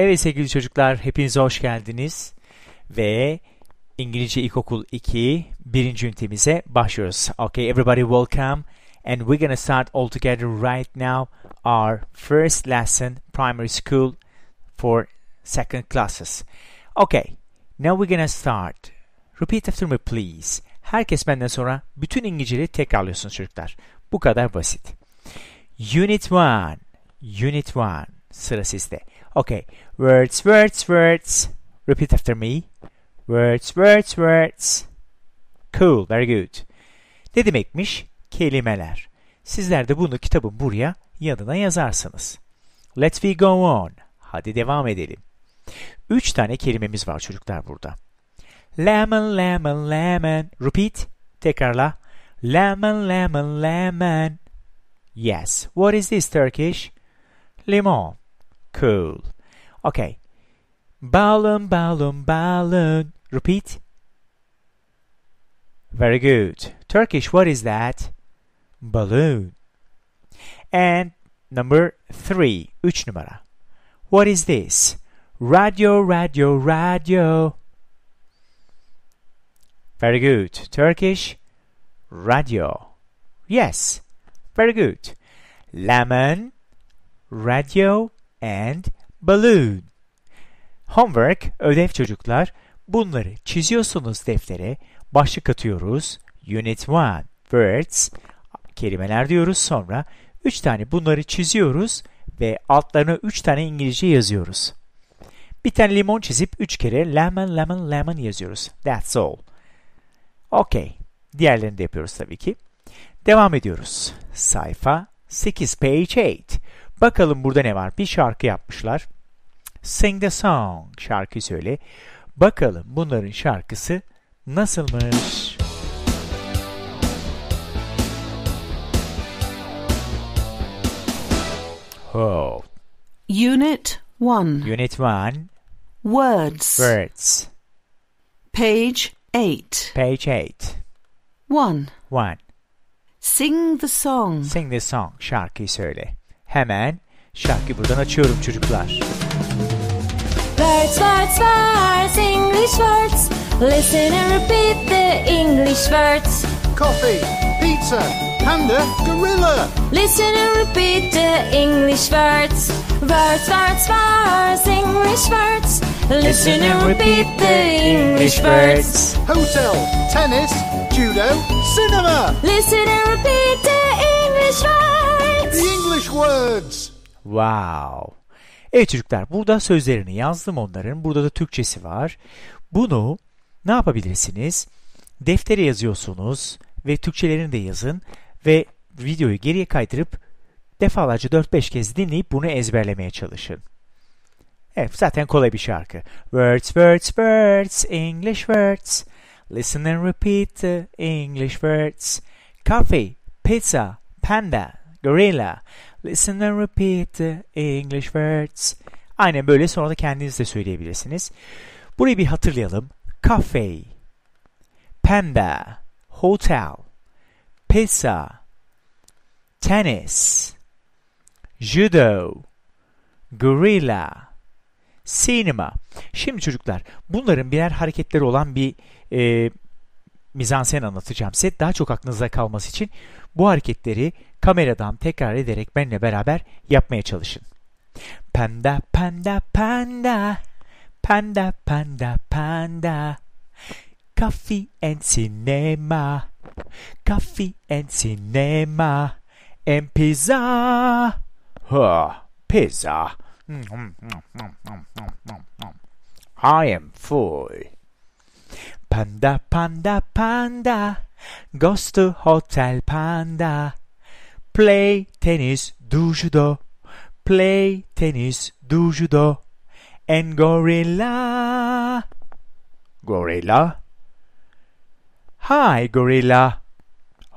Evet sevgili çocuklar hepinize hoş geldiniz ve İngilizce İlkokul 2 birinci ünitemize başlıyoruz. Okay everybody welcome and we're gonna start all together right now our first lesson primary school for second classes. Okay now we're gonna start. Repeat after me please. Herkes benden sonra bütün İngilizceyi tekrarlıyorsunuz çocuklar. Bu kadar basit. Unit 1 Unit 1 sıra sizde. Okay, words, words, words. Repeat after me. Words, words, words. Cool, very good. Ne demekmiş? Kelimeler. Sizler de bunu kitabın buraya yanına yazarsınız. Let's we go on. Hadi devam edelim. Üç tane kelimemiz var çocuklar burada. Lemon, lemon, lemon. Repeat. Tekrarla. Lemon, lemon, lemon. Yes. What is this Turkish? Limon. Cool. Okay. Balloon, balloon, balloon. Repeat. Very good. Turkish, what is that? Balloon. And number three, üç numara. What is this? Radio, radio, radio. Very good. Turkish, radio. Yes, very good. Lemon, radio, and balloon. Homework, ödev çocuklar. Bunları çiziyorsunuz deftere. Başlık atıyoruz. Unit 1, words, kelimeler diyoruz. Sonra 3 tane bunları çiziyoruz ve altlarına 3 tane İngilizce yazıyoruz. Bir tane limon çizip 3 kere lemon lemon lemon yazıyoruz. That's all. Okay. Diğerlerini de yapıyoruz tabii ki. Devam ediyoruz. Sayfa 8 page 8. Bakalım burada ne var? Bir şarkı yapmışlar. Sing the song şarkı söyle. Bakalım bunların şarkısı nasılmış? Oh. Unit 1. Unit 1. Words. Words. Page 8. Page 8. 1. 1. Sing the song. Sing the song. Şarkıyı söyle. Hemen şarkı buradan açıyorum çocuklar. Words, words, words, English words. Listen and repeat the English words. Coffee, pizza, panda, gorilla. Listen and repeat the English words. Words, words, words, English words. Listen and repeat the English words. Hotel, tennis, judo, cinema. Listen and repeat the English words. English words. Wow. Evet çocuklar burada sözlerini yazdım onların. Burada da Türkçesi var. Bunu ne yapabilirsiniz? Deftere yazıyorsunuz ve Türkçelerini de yazın ve videoyu geriye kaydırıp defalarca 4-5 kez dinleyip bunu ezberlemeye çalışın. Evet zaten kolay bir şarkı. Words, words, words, English words. Listen and repeat English words. Coffee, pizza, panda, Gorilla. Listen and repeat the English words. Aynen böyle sonra da kendiniz de söyleyebilirsiniz. Burayı bir hatırlayalım. Cafe, panda, hotel, pizza, tennis, judo, gorilla, Cinema. Şimdi çocuklar bunların birer hareketleri olan bir e, mizansen anlatacağım size. Daha çok aklınıza kalması için bu hareketleri kameradan tekrar ederek benimle beraber yapmaya çalışın. Panda panda panda Panda panda panda Coffee and cinema Coffee and cinema And pizza Ha, pizza hmm, hmm, hmm, I am full Panda, panda, panda goes to Hotel Panda. Play tennis, do judo. Play tennis, do judo. And gorilla. Gorilla. Hi, gorilla.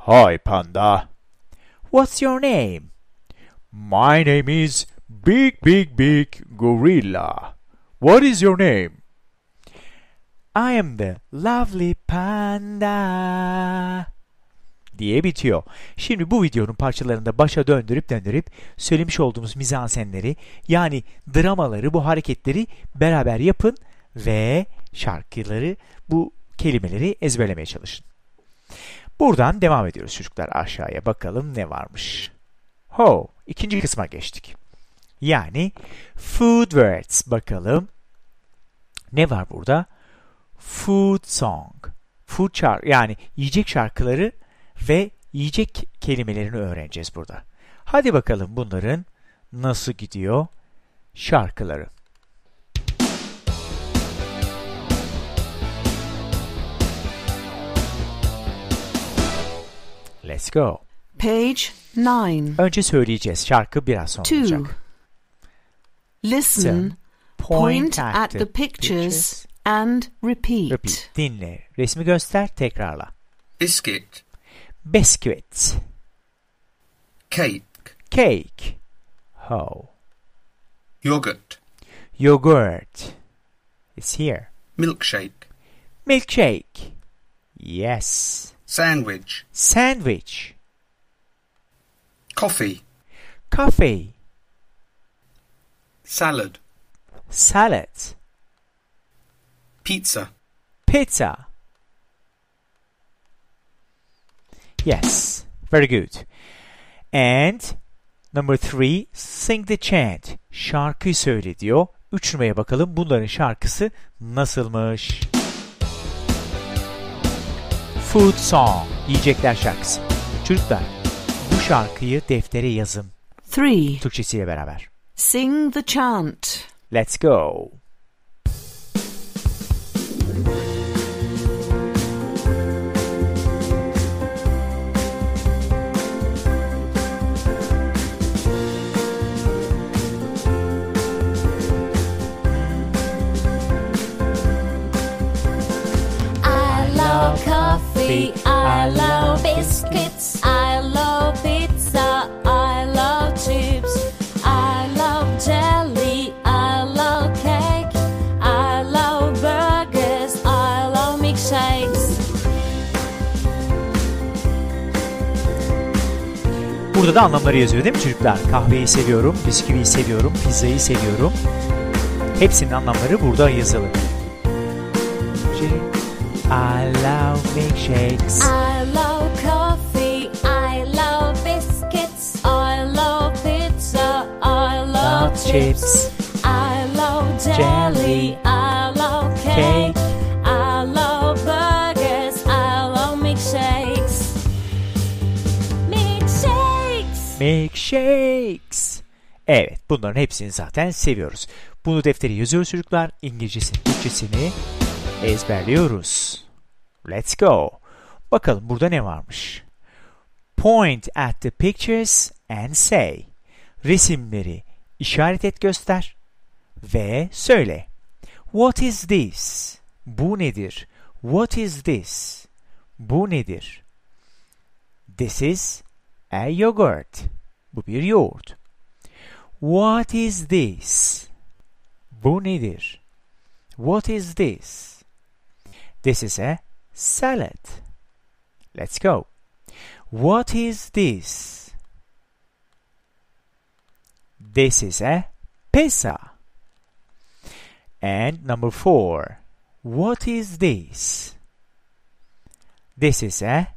Hi, panda. What's your name? My name is Big Big Big Gorilla. What is your name? I am the lovely panda diye bitiyor. Şimdi bu videonun parçalarında başa döndürüp döndürüp söylemiş olduğumuz mizansenleri yani dramaları bu hareketleri beraber yapın ve şarkıları bu kelimeleri ezberlemeye çalışın. Buradan devam ediyoruz çocuklar aşağıya bakalım ne varmış. Ho ikinci kısma geçtik. Yani food words bakalım ne var burada? food song. Food şarkı yani yiyecek şarkıları ve yiyecek kelimelerini öğreneceğiz burada. Hadi bakalım bunların nasıl gidiyor şarkıları. Let's go. Page 9. Önce söyleyeceğiz. Şarkı biraz sonra Two. olacak. Listen, point, point at, at the pictures, pictures and repeat. repeat. Dinle. Resmi göster, tekrarla. Biscuit. Biscuits. Cake. Cake. Ho. Yogurt. Yogurt. It's here. Milkshake. Milkshake. Yes. Sandwich. Sandwich. Coffee. Coffee. Salad. Salad. Pizza. Pizza. Yes, very good. And number three, sing the chant. Şarkıyı söyle diyor. Üç bakalım bunların şarkısı nasılmış? Food Song, yiyecekler şarkısı. Çocuklar, bu şarkıyı deftere yazın. Three. Türkçesiyle beraber. Sing the chant. Let's go. I love biscuits. I love biscuits. shades. Burada da anlamları yazıyor değil mi çocuklar? Kahveyi seviyorum, bisküviyi seviyorum, pizzayı seviyorum. Hepsinin anlamları burada yazılı. I love milkshakes. I love coffee. I love biscuits. I love pizza. I love, love chips. chips. I love jelly. jelly. shakes. Evet bunların hepsini zaten seviyoruz. Bunu defteri yazıyoruz çocuklar. İngilizcesini, Türkçesini ezberliyoruz. Let's go. Bakalım burada ne varmış? Point at the pictures and say. Resimleri işaret et göster ve söyle. What is this? Bu nedir? What is this? Bu nedir? This is a yogurt. bu yoğurt. What is this? Bu nedir? What is this? This is a salad. Let's go. What is this? This is a pizza. And number four. What is this? This is a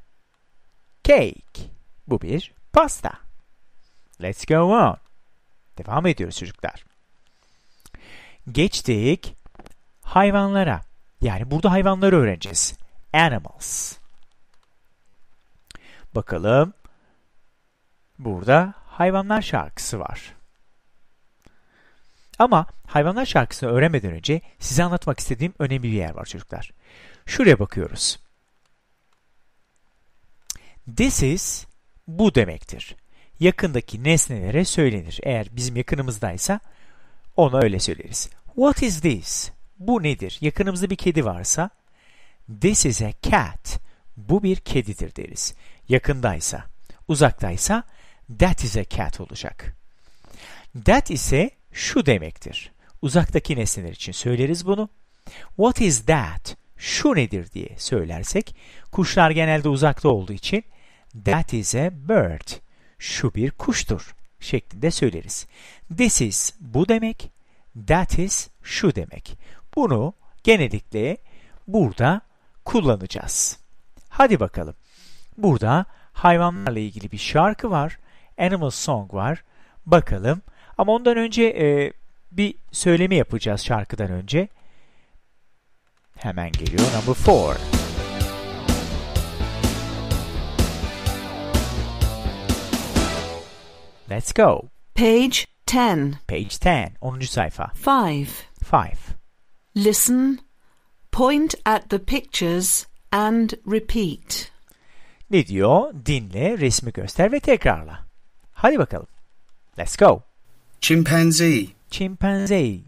cake. Bu bir pasta. Let's go on. Devam ediyoruz çocuklar. Geçtik hayvanlara. Yani burada hayvanları öğreneceğiz. Animals. Bakalım. Burada hayvanlar şarkısı var. Ama hayvanlar şarkısını öğrenmeden önce size anlatmak istediğim önemli bir yer var çocuklar. Şuraya bakıyoruz. This is bu demektir yakındaki nesnelere söylenir. Eğer bizim yakınımızdaysa ona öyle söyleriz. What is this? Bu nedir? Yakınımızda bir kedi varsa this is a cat. Bu bir kedidir deriz. Yakındaysa, uzaktaysa that is a cat olacak. That ise şu demektir. Uzaktaki nesneler için söyleriz bunu. What is that? Şu nedir diye söylersek kuşlar genelde uzakta olduğu için that is a bird şu bir kuştur şeklinde söyleriz. This is bu demek, that is şu demek. Bunu genellikle burada kullanacağız. Hadi bakalım. Burada hayvanlarla ilgili bir şarkı var. Animal Song var. Bakalım. Ama ondan önce e, bir söylemi yapacağız şarkıdan önce. Hemen geliyor number 4. Let's go. Page 10. Page 10. 10. sayfa. 5. 5. Listen, point at the pictures and repeat. Ne diyor? Dinle, resmi göster ve tekrarla. Hadi bakalım. Let's go. Chimpanzee. Chimpanzee.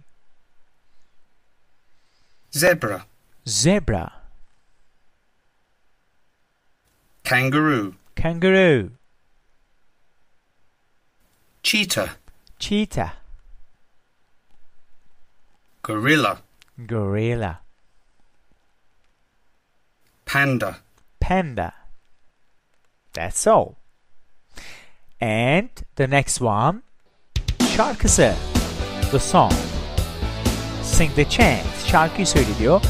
Zebra. Zebra. Kangaroo. Kangaroo. Cheetah. Cheetah. Gorilla. Gorilla. Panda. Panda. That's all. And the next one, Shark the song. Sing the chant, şarkıyı söylüyor.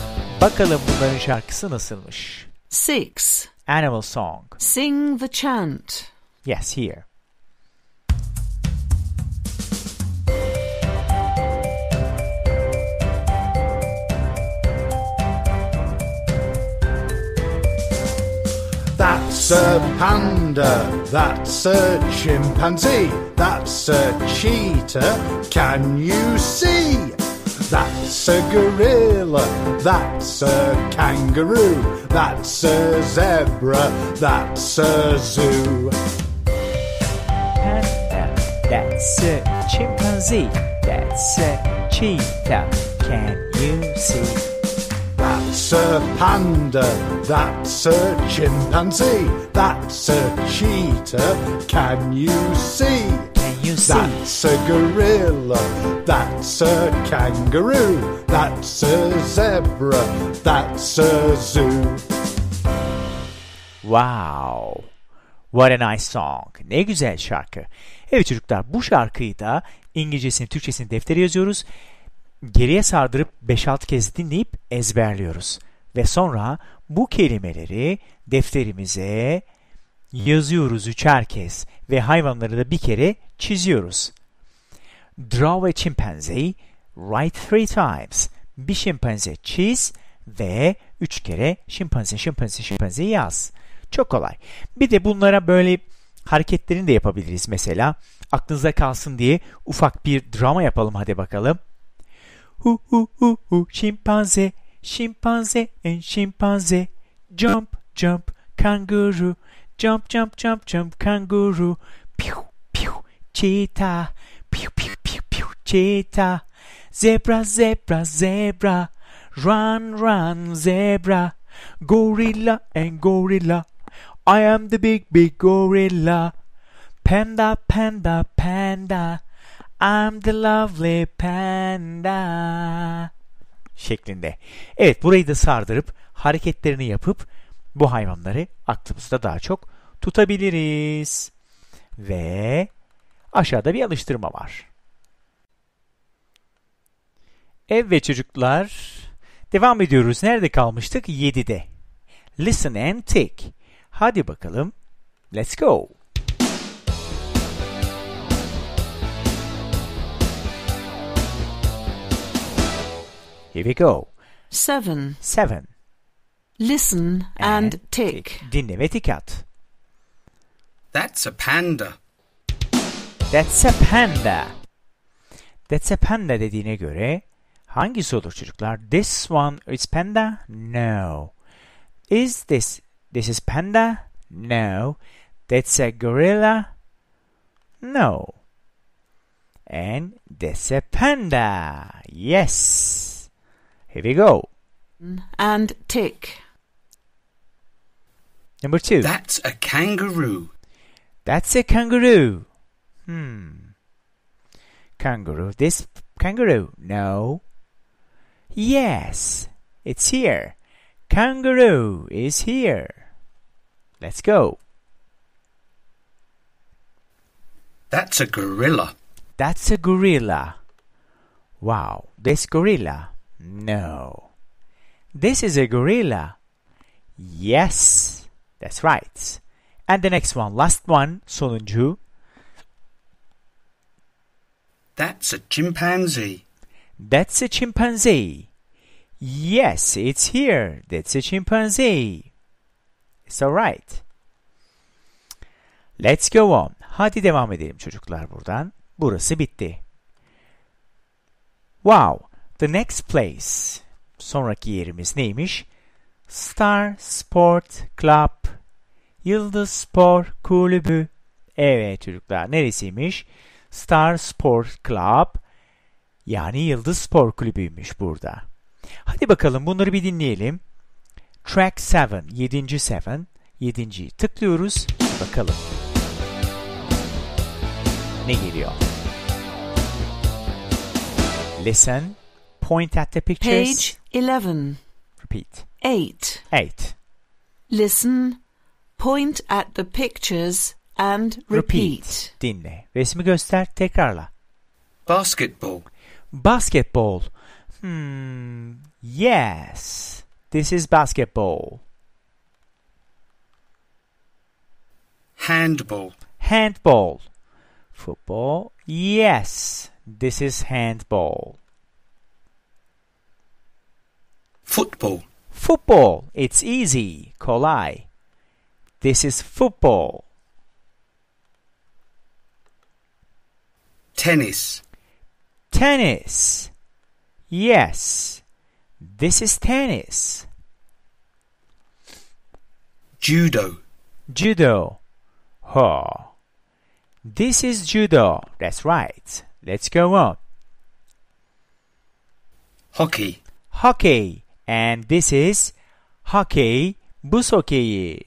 Bakalım bunların şarkısı nasılmış. Six. Animal song. Sing the chant. Yes, here. a panda, that's a chimpanzee, that's a cheetah, can you see? That's a gorilla, that's a kangaroo, that's a zebra, that's a zoo. Panda, that's a chimpanzee, that's a cheetah, can you see? Sir Panda, that's a chimpanzee, that's a cheetah, can you see? Can you see? That's a gorilla, that's a kangaroo, that's a zebra, that's a zoo. Wow. What a nice song. Ne güzel şarkı. Evet çocuklar bu şarkıyı da İngilizcesini, Türkçesini deftere yazıyoruz. geriye sardırıp 5-6 kez dinleyip ezberliyoruz. Ve sonra bu kelimeleri defterimize yazıyoruz üçer kez ve hayvanları da bir kere çiziyoruz. Draw a chimpanzee, write three times. Bir şempanze çiz ve üç kere şempanze, şempanze, şempanze yaz. Çok kolay. Bir de bunlara böyle hareketlerini de yapabiliriz mesela. Aklınıza kalsın diye ufak bir drama yapalım hadi bakalım. hoo hoo hoo hoo, chimpanzee, chimpanzee and chimpanzee. Jump, jump, kangaroo, jump, jump, jump, jump, kangaroo. Pew, pew, cheetah, pew, pew, pew, pew, cheetah. Zebra, zebra, zebra, run, run, zebra. Gorilla and gorilla, I am the big, big gorilla. Panda, panda, panda. I'm the lovely panda şeklinde. Evet burayı da sardırıp hareketlerini yapıp bu hayvanları aklımızda daha çok tutabiliriz. Ve aşağıda bir alıştırma var. Evet çocuklar devam ediyoruz. Nerede kalmıştık? 7'de. Listen and tick. Hadi bakalım. Let's go. Here we go. Seven. Seven. Listen and, and eh, tick. tick. Dinle ve That's a panda. That's a panda. That's a panda dediğine göre hangisi olur çocuklar? This one is panda? No. Is this this is panda? No. That's a gorilla? No. And that's a panda. Yes. Here we go. And tick. Number two. That's a kangaroo. That's a kangaroo. Hmm. Kangaroo. This kangaroo. No. Yes. It's here. Kangaroo is here. Let's go. That's a gorilla. That's a gorilla. Wow. This gorilla. No. This is a gorilla. Yes. That's right. And the next one, last one, sonuncu. That's a chimpanzee. That's a chimpanzee. Yes, it's here. That's a chimpanzee. It's alright. Let's go on. Hadi devam edelim çocuklar buradan. Burası bitti. Wow, The next place. Sonraki yerimiz neymiş? Star Sport Club. Yıldız Spor Kulübü. Evet çocuklar neresiymiş? Star Sport Club. Yani Yıldız Spor Kulübü'ymüş burada. Hadi bakalım bunları bir dinleyelim. Track 7, 7. 7. 7.yi tıklıyoruz. Bakalım. Ne geliyor? Listen point at the pictures? Page 11. Repeat. 8. 8. Listen, point at the pictures and repeat. repeat. Dinle. Resmi göster, tekrarla. Basketball. Basketball. Hmm. Yes. This is basketball. Handball. Handball. Football. Yes. This is handball. Football. Football. It's easy. Kolai. This is football. Tennis. Tennis. Yes. This is tennis. Judo. Judo. Ho. This is judo. That's right. Let's go on. Hockey. Hockey. And this is hockey, buz hokeyi.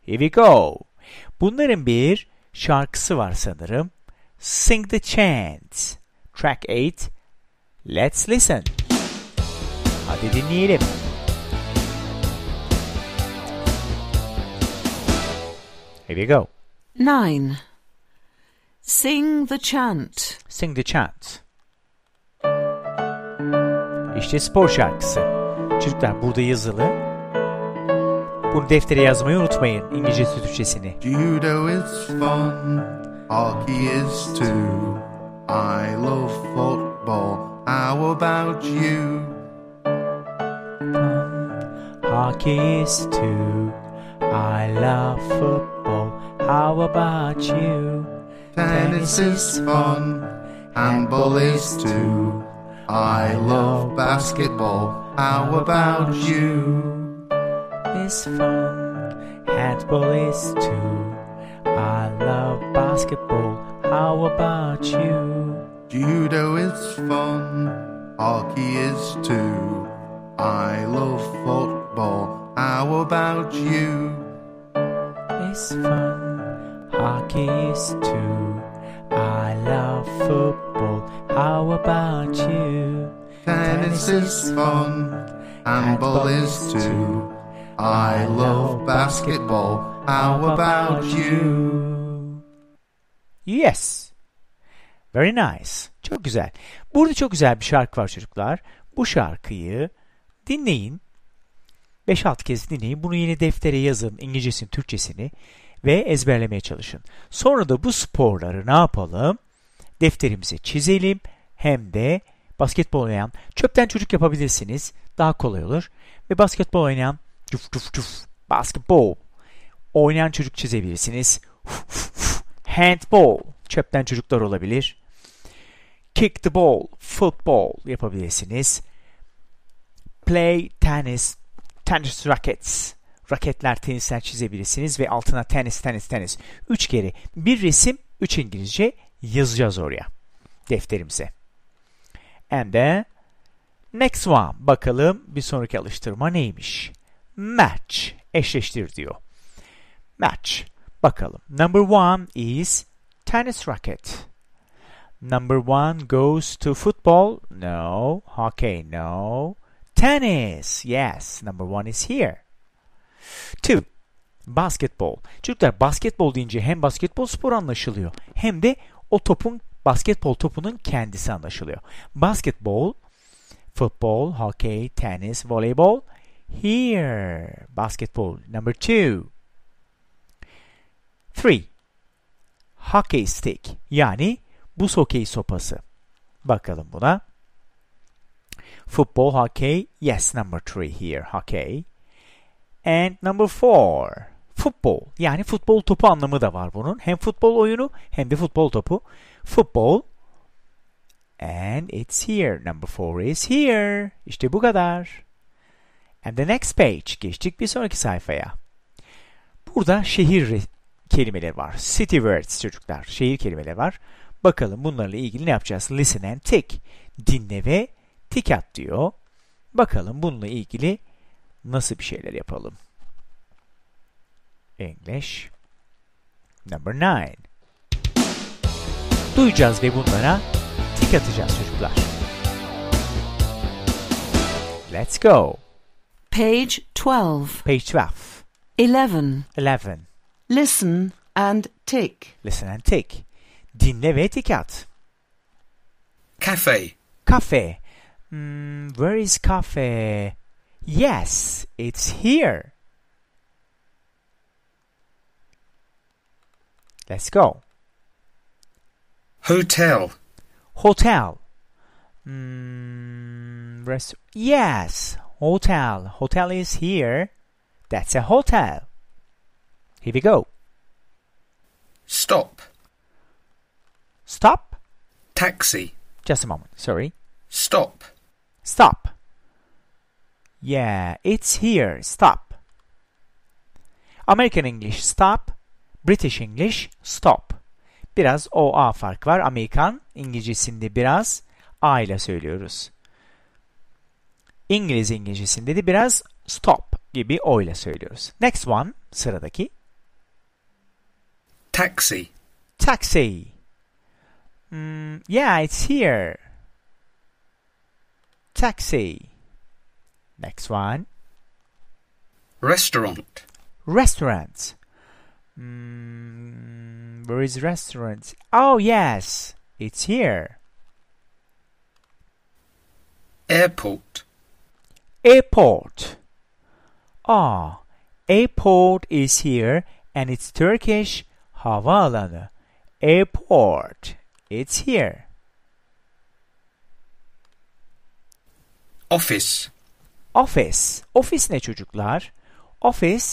Here we go. Bunların bir şarkısı var sanırım. Sing the chant. Track 8. Let's listen. Hadi dinleyelim. Here we go. 9. Sing the chant. Sing the chant. İşte spor şarkısı. Çocuklar burada yazılı. Bunu deftere yazmayı unutmayın İngilizcesi Türkçesini. Judo is fun, hockey is too. I love football, how about you? Hockey is too. I love football, how about you? Tennis is fun, handball is too. I love basketball. How about you? This fun handball is too. I love basketball. How about you? Judo is fun. Hockey is too. I love football. How about you? It's fun. Hockey is too. I love football. How about you? Tennis, is fun, handball is too. I love basketball. How about you? Yes. Very nice. Çok güzel. Burada çok güzel bir şarkı var çocuklar. Bu şarkıyı dinleyin. 5-6 kez dinleyin. Bunu yeni deftere yazın. İngilizcesini, Türkçesini ve ezberlemeye çalışın. Sonra da bu sporları ne yapalım? Defterimize çizelim hem de basketbol oynayan çöpten çocuk yapabilirsiniz. Daha kolay olur. Ve basketbol oynayan cuf cuf cuf basketbol oynayan çocuk çizebilirsiniz. Handball çöpten çocuklar olabilir. Kick the ball football yapabilirsiniz. Play tennis tennis rackets raketler tenisler çizebilirsiniz ve altına tenis tenis tenis. Üç kere bir resim, üç İngilizce yazacağız oraya defterimize. And then next one bakalım bir sonraki alıştırma neymiş? Match eşleştir diyor. Match bakalım. Number one is tennis racket. Number one goes to football. No. Hockey. No. Tennis. Yes. Number one is here. Two, basketbol. Çocuklar basketbol deyince hem basketbol spor anlaşılıyor hem de o topun basketbol topunun kendisi anlaşılıyor. Basketbol, football, hockey, tennis, voleybol. Here, basketbol. Number two. Three, hockey stick yani buz hokeyi sopası. Bakalım buna. Football, hockey. Yes, number three here, hockey. And number four. Futbol. Yani futbol topu anlamı da var bunun. Hem futbol oyunu hem de futbol topu. Futbol. And it's here. Number four is here. İşte bu kadar. And the next page. Geçtik bir sonraki sayfaya. Burada şehir kelimeleri var. City words çocuklar. Şehir kelimeleri var. Bakalım bunlarla ilgili ne yapacağız? Listen and tick. Dinle ve tik at diyor. Bakalım bununla ilgili nasıl bir şeyler yapalım? English Number 9 Duyacağız ve bunlara tik atacağız çocuklar. Let's go. Page 12. Page 12. 11. 11. Listen and tick. Listen and tick. Dinle ve tik at. Cafe. Cafe. Hmm, where is cafe? Yes, it's here. Let's go. Hotel. Hotel. Mm, rest- yes, hotel. Hotel is here. That's a hotel. Here we go. Stop. Stop. Taxi. Just a moment. Sorry. Stop. Stop. Yeah, it's here. Stop. American English stop, British English stop. Biraz o a fark var. Amerikan İngilizcesinde biraz A ile söylüyoruz. İngiliz İngilizcesinde de biraz stop gibi O ile söylüyoruz. Next one, sıradaki. Taxi. Taxi. Mm, yeah, it's here. Taxi. Next one. Restaurant. Restaurant. Mm, where is restaurant? Oh yes, it's here. Airport. Airport. Ah, oh, airport is here, and it's Turkish havaalanı. Airport. It's here. Office. Office. ofis ne çocuklar? Office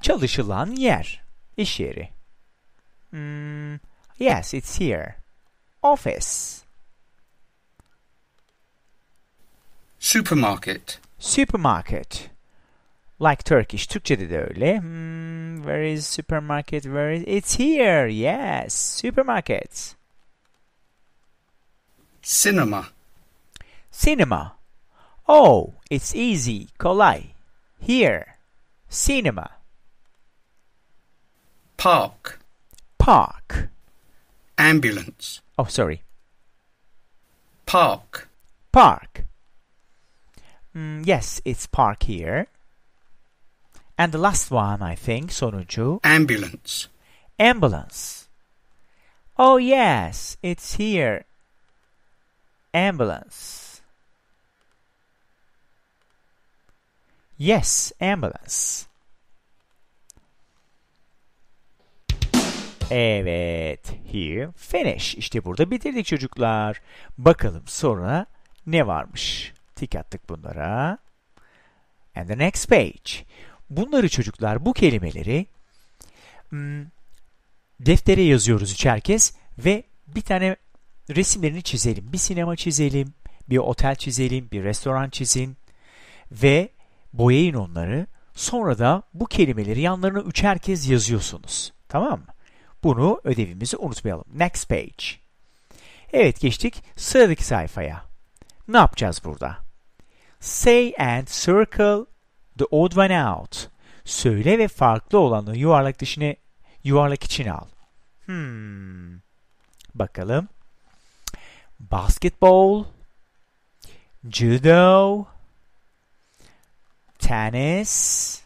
çalışılan yer, iş yeri. Hmm, yes, it's here. Office. Supermarket. Supermarket. Like Turkish. Türkçe'de de öyle. Hmm, where is supermarket? Where is... It's here. Yes. Supermarket. Cinema. Cinema. Oh, it's easy, kolai. Here. Cinema. Park. Park. Ambulance. Oh, sorry. Park. Park. Mm, yes, it's park here. And the last one, I think, Sonuju. Ambulance. Ambulance. Oh, yes, it's here. Ambulance. Yes, ambulance. Evet, here finish. İşte burada bitirdik çocuklar. Bakalım sonra ne varmış? Tik attık bunlara. And the next page. Bunları çocuklar bu kelimeleri hmm, deftere yazıyoruz üç herkes ve bir tane resimlerini çizelim. Bir sinema çizelim, bir otel çizelim, bir restoran çizin ve boyayın onları. Sonra da bu kelimeleri yanlarına üçer kez yazıyorsunuz. Tamam mı? Bunu ödevimizi unutmayalım. Next page. Evet geçtik sıradaki sayfaya. Ne yapacağız burada? Say and circle the odd one out. Söyle ve farklı olanı yuvarlak dışına yuvarlak içine al. Hmm. Bakalım. Basketball, judo, tennis,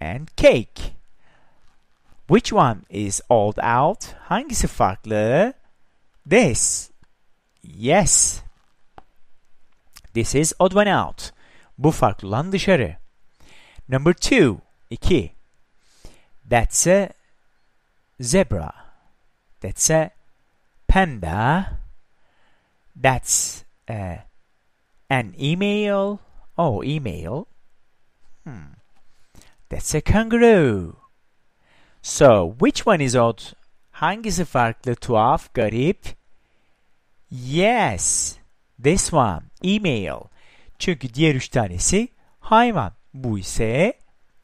and cake. Which one is old out? Hangisi farklı? This. Yes. This is odd one out. Bu farklı olan dışarı. Number two. iki. That's a zebra. That's a panda. That's a, uh, an email. Oh, email. Hmm. That's a kangaroo. So, which one is odd? Hangisi farklı, tuhaf, garip? Yes, this one, email. Çünkü diğer üç tanesi hayvan. Bu ise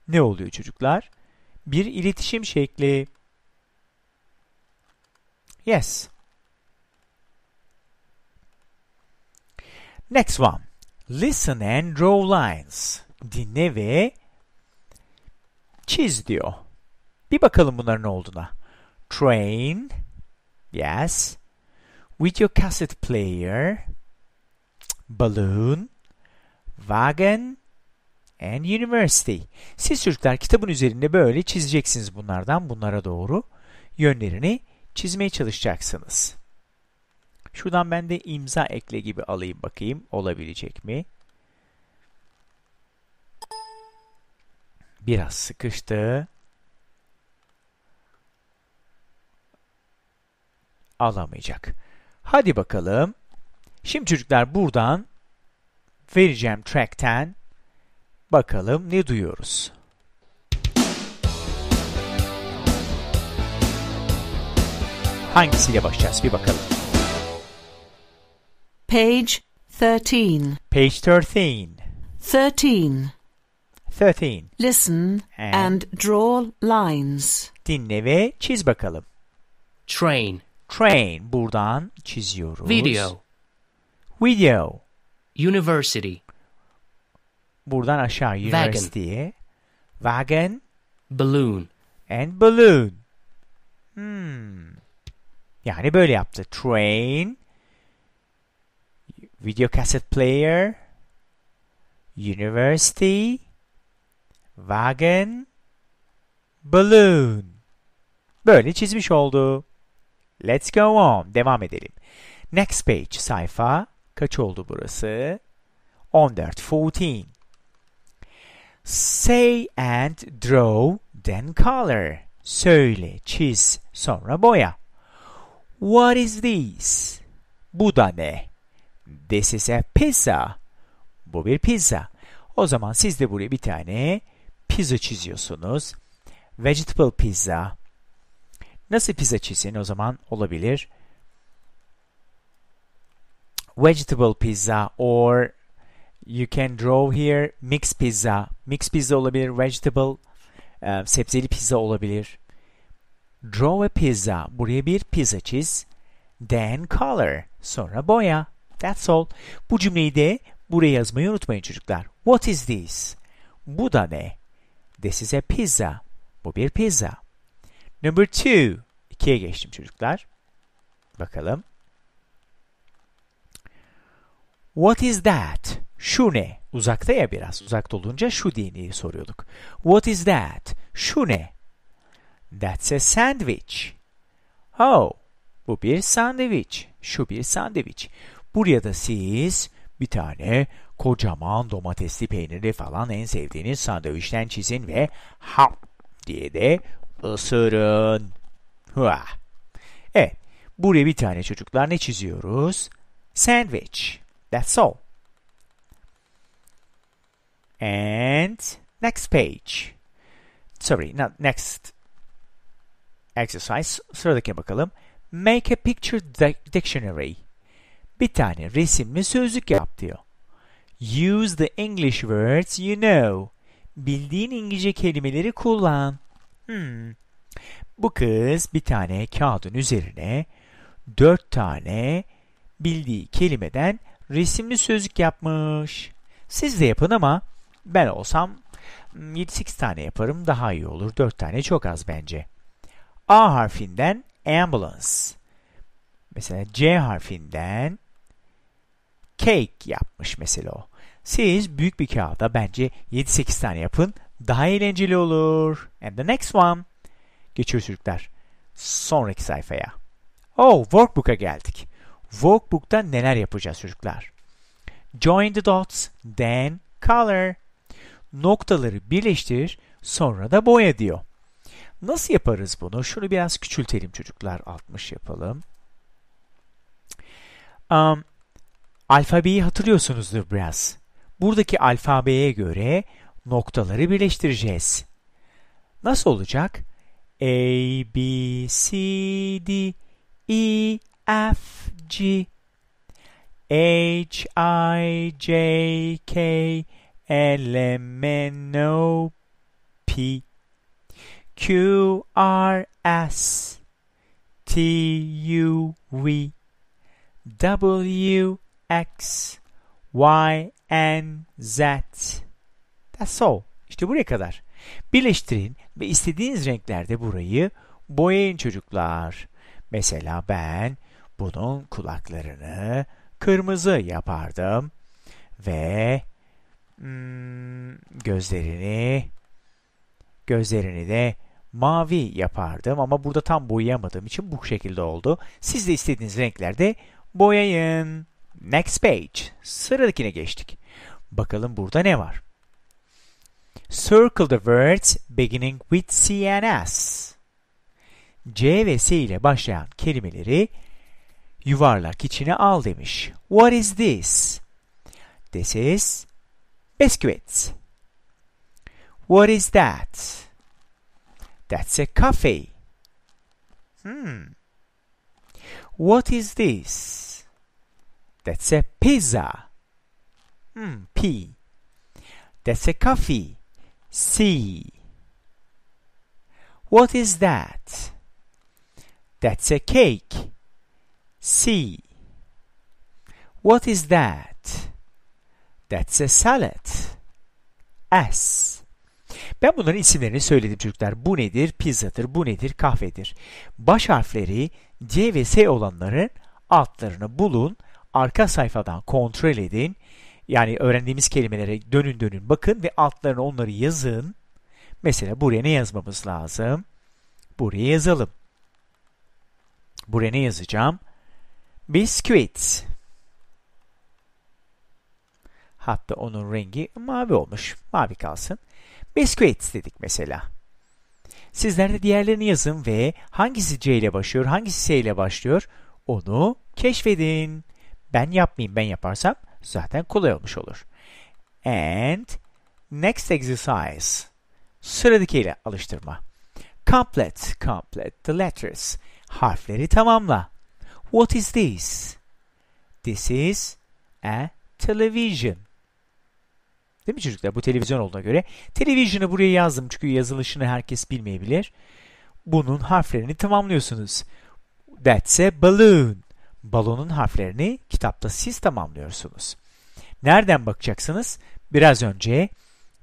ne oluyor çocuklar? Bir iletişim şekli. Yes. Next one. Listen and draw lines. Dinle ve çiz diyor. Bir bakalım bunların ne olduğuna. Train. Yes. With your cassette player. Balloon. Wagon. And University. Siz çocuklar kitabın üzerinde böyle çizeceksiniz bunlardan bunlara doğru. Yönlerini çizmeye çalışacaksınız. Şuradan ben de imza ekle gibi alayım bakayım olabilecek mi? Biraz sıkıştı. Alamayacak. Hadi bakalım. Şimdi çocuklar buradan vereceğim track'ten bakalım ne duyuyoruz. Hangisiyle başlayacağız bir bakalım. Page 13. Page 13. 13. 13. Listen and, and draw lines. Dinle ve çiz bakalım. Train. Train. Buradan çiziyoruz. Video. Video. University. Buradan aşağı university. Wagon. Balloon. And balloon. Hmm. Yani böyle yaptı. Train, video cassette player, university, wagon, balloon. Böyle çizmiş oldu. Let's go on. Devam edelim. Next page sayfa. Kaç oldu burası? 14, 14. Say and draw, then color. Söyle, çiz, sonra boya. What is this? Bu da ne? This is a pizza. Bu bir pizza. O zaman siz de buraya bir tane pizza çiziyorsunuz. Vegetable pizza. Nasıl pizza çizin o zaman olabilir? Vegetable pizza or you can draw here mixed pizza. Mixed pizza olabilir, vegetable, e, sebzeli pizza olabilir. Draw a pizza. Buraya bir pizza çiz. Then color. Sonra boya. That's all. Bu cümleyi de buraya yazmayı unutmayın çocuklar. What is this? Bu da ne? This is a pizza. Bu bir pizza. Number two. İkiye geçtim çocuklar. Bakalım. What is that? Şu ne? Uzakta ya biraz. Uzakta olunca şu dini soruyorduk. What is that? Şu ne? That's a sandwich. Oh, bu bir sandviç. Şu bir sandviç. Buraya da siz bir tane kocaman domatesli peyniri falan en sevdiğiniz sandviçten çizin ve ha diye de ısırın. Hua. Evet, buraya bir tane çocuklar ne çiziyoruz? Sandwich. That's all. And next page. Sorry, not next exercise. Sıradakine bakalım. Make a picture dictionary bir tane resimli sözlük yap diyor. Use the English words you know. Bildiğin İngilizce kelimeleri kullan. Hmm. Bu kız bir tane kağıdın üzerine dört tane bildiği kelimeden resimli sözlük yapmış. Siz de yapın ama ben olsam 7-8 tane yaparım daha iyi olur. 4 tane çok az bence. A harfinden ambulance. Mesela C harfinden cake yapmış mesela o. Siz büyük bir kağıda bence 7-8 tane yapın. Daha eğlenceli olur. And the next one. Geçiyor çocuklar. Sonraki sayfaya. Oh, workbook'a geldik. Workbook'ta neler yapacağız çocuklar? Join the dots, then color. Noktaları birleştir, sonra da boya diyor. Nasıl yaparız bunu? Şunu biraz küçültelim çocuklar. 60 yapalım. Um, Alfabeyi hatırlıyorsunuzdur biraz. Buradaki alfabeye göre noktaları birleştireceğiz. Nasıl olacak? A, B, C, D, E, F, G, H, I, J, K, L, M, N, O, P, Q, R, S, T, U, V, W, X, Y, N, Z. That's all. İşte buraya kadar. Birleştirin ve istediğiniz renklerde burayı boyayın çocuklar. Mesela ben bunun kulaklarını kırmızı yapardım ve hmm, gözlerini gözlerini de mavi yapardım ama burada tam boyayamadığım için bu şekilde oldu. Siz de istediğiniz renklerde boyayın. Next page. Sıradakine geçtik. Bakalım burada ne var? Circle the words beginning with CNS. C ve S ile başlayan kelimeleri yuvarlak içine al demiş. What is this? This is biscuits. What is that? That's a coffee. Hmm. What is this? That's a pizza. Hmm, P. That's a coffee. C. What is that? That's a cake. C. What is that? That's a salad. S. Ben bunların isimlerini söyledim çocuklar. Bu nedir? Pizzadır, bu nedir? Kahvedir. Baş harfleri C ve S olanların altlarını bulun arka sayfadan kontrol edin. Yani öğrendiğimiz kelimelere dönün dönün bakın ve altlarına onları yazın. Mesela buraya ne yazmamız lazım? Buraya yazalım. Buraya ne yazacağım? Biscuits. Hatta onun rengi mavi olmuş. Mavi kalsın. Biscuits dedik mesela. Sizler de diğerlerini yazın ve hangisi C ile başlıyor, hangisi S ile başlıyor onu keşfedin. Ben yapmayayım ben yaparsam zaten kolay olmuş olur. And next exercise. Sıradakiyle alıştırma. Complete, complete the letters. Harfleri tamamla. What is this? This is a television. Değil mi çocuklar? Bu televizyon olduğuna göre. Televizyonu buraya yazdım çünkü yazılışını herkes bilmeyebilir. Bunun harflerini tamamlıyorsunuz. That's a balloon balonun harflerini kitapta siz tamamlıyorsunuz. Nereden bakacaksınız? Biraz önce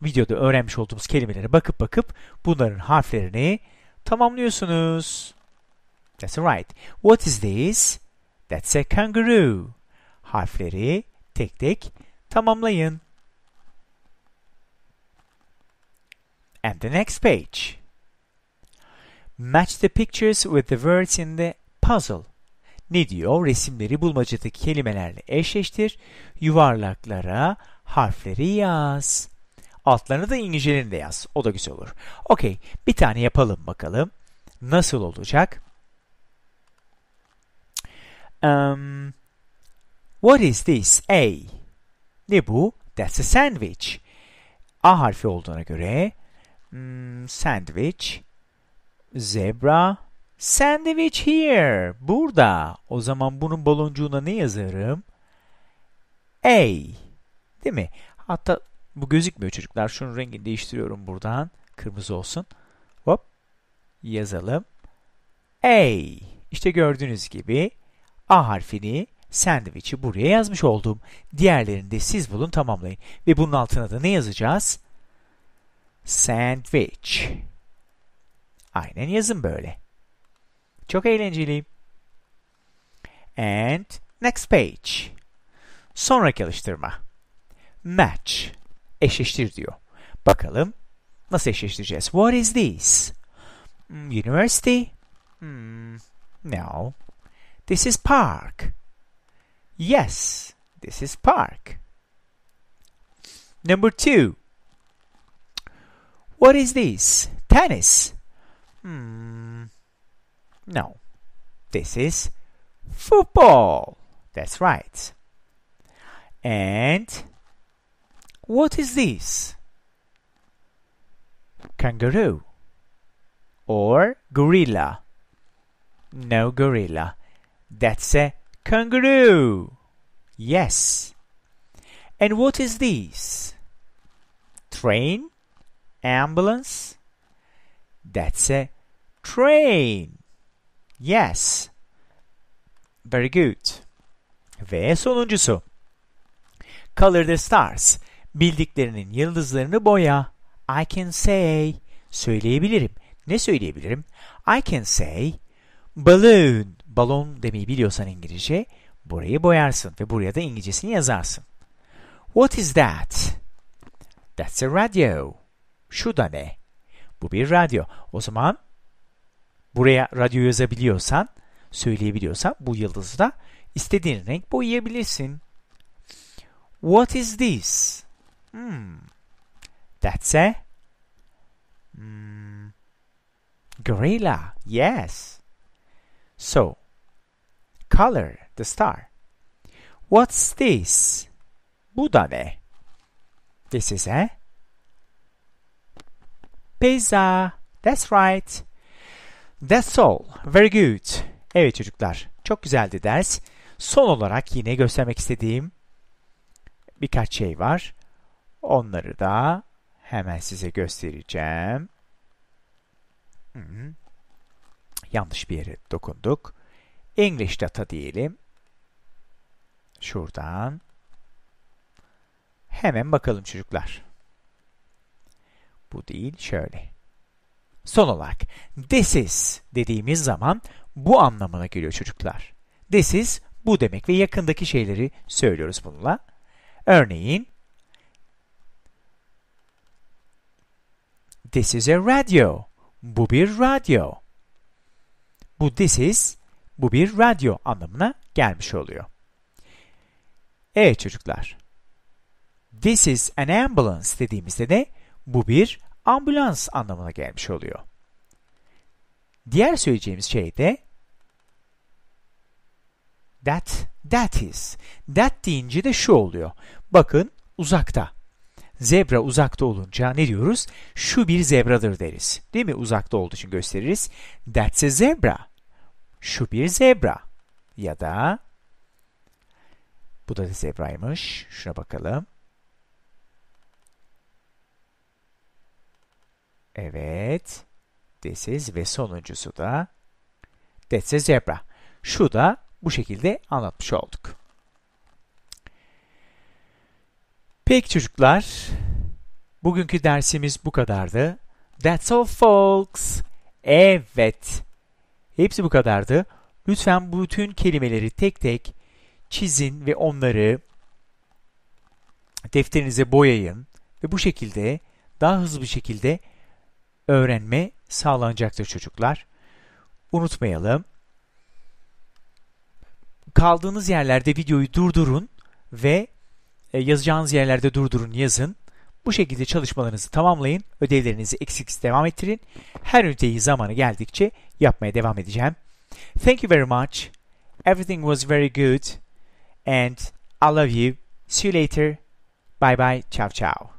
videoda öğrenmiş olduğumuz kelimelere bakıp bakıp bunların harflerini tamamlıyorsunuz. That's right. What is this? That's a kangaroo. Harfleri tek tek tamamlayın. And the next page. Match the pictures with the words in the puzzle. Ne diyor? Resimleri bulmacadaki kelimelerle eşleştir. Yuvarlaklara harfleri yaz. Altlarına da İngilizcelerini de yaz. O da güzel olur. Okey. Bir tane yapalım bakalım. Nasıl olacak? Um, what is this? A. Ne bu? That's a sandwich. A harfi olduğuna göre hmm, sandwich, zebra, Sandwich here. Burada. O zaman bunun baloncuğuna ne yazarım? A. Değil mi? Hatta bu gözükmüyor çocuklar. Şunun rengini değiştiriyorum buradan. Kırmızı olsun. Hop. Yazalım. A. İşte gördüğünüz gibi A harfini sandviçi buraya yazmış oldum. Diğerlerini de siz bulun tamamlayın. Ve bunun altına da ne yazacağız? Sandwich. Aynen yazın böyle. Çok eğlenceli. And next page. Sonraki alıştırma. Match. Eşleştir diyor. Bakalım nasıl eşleştireceğiz? What is this? Hmm, university? Hmm, no. This is park. Yes, this is park. Number two. What is this? Tennis. Hmm, No, this is football. That's right. And what is this? Kangaroo or gorilla? No gorilla. That's a kangaroo. Yes. And what is this? Train? Ambulance? That's a train. Yes. Very good. Ve sonuncusu. Color the stars. Bildiklerinin yıldızlarını boya. I can say. Söyleyebilirim. Ne söyleyebilirim? I can say balloon. Balon demeyi biliyorsan İngilizce burayı boyarsın ve buraya da İngilizcesini yazarsın. What is that? That's a radio. Şu da ne? Bu bir radyo. O zaman buraya radyo yazabiliyorsan, söyleyebiliyorsan bu yıldızı da istediğin renk boyayabilirsin. What is this? Hmm. That's a mm, gorilla. Yes. So, color the star. What's this? Bu da ne? This is a pizza. That's right. That's all. Very good. Evet çocuklar, çok güzeldi ders. Son olarak yine göstermek istediğim birkaç şey var. Onları da hemen size göstereceğim. Hı hmm. Yanlış bir yere dokunduk. English data diyelim. Şuradan. Hemen bakalım çocuklar. Bu değil, şöyle. Son olarak this is dediğimiz zaman bu anlamına geliyor çocuklar. This is bu demek ve yakındaki şeyleri söylüyoruz bununla. Örneğin This is a radio. Bu bir radyo. Bu this is bu bir radyo anlamına gelmiş oluyor. Evet çocuklar. This is an ambulance dediğimizde de bu bir ambulans anlamına gelmiş oluyor. Diğer söyleyeceğimiz şey de that, that is. That deyince de şu oluyor. Bakın uzakta. Zebra uzakta olunca ne diyoruz? Şu bir zebradır deriz. Değil mi? Uzakta olduğu için gösteririz. That's a zebra. Şu bir zebra. Ya da bu da zebraymış. Şuna bakalım. Evet. This is ve sonuncusu da That's a zebra. Şu da bu şekilde anlatmış olduk. Peki çocuklar, bugünkü dersimiz bu kadardı. That's all folks. Evet. Hepsi bu kadardı. Lütfen bütün kelimeleri tek tek çizin ve onları defterinize boyayın ve bu şekilde daha hızlı bir şekilde öğrenme sağlanacaktır çocuklar. Unutmayalım. Kaldığınız yerlerde videoyu durdurun ve e, yazacağınız yerlerde durdurun yazın. Bu şekilde çalışmalarınızı tamamlayın, ödevlerinizi eksiksiz devam ettirin. Her üniteyi zamanı geldikçe yapmaya devam edeceğim. Thank you very much. Everything was very good. And I love you. See you later. Bye bye. Ciao ciao.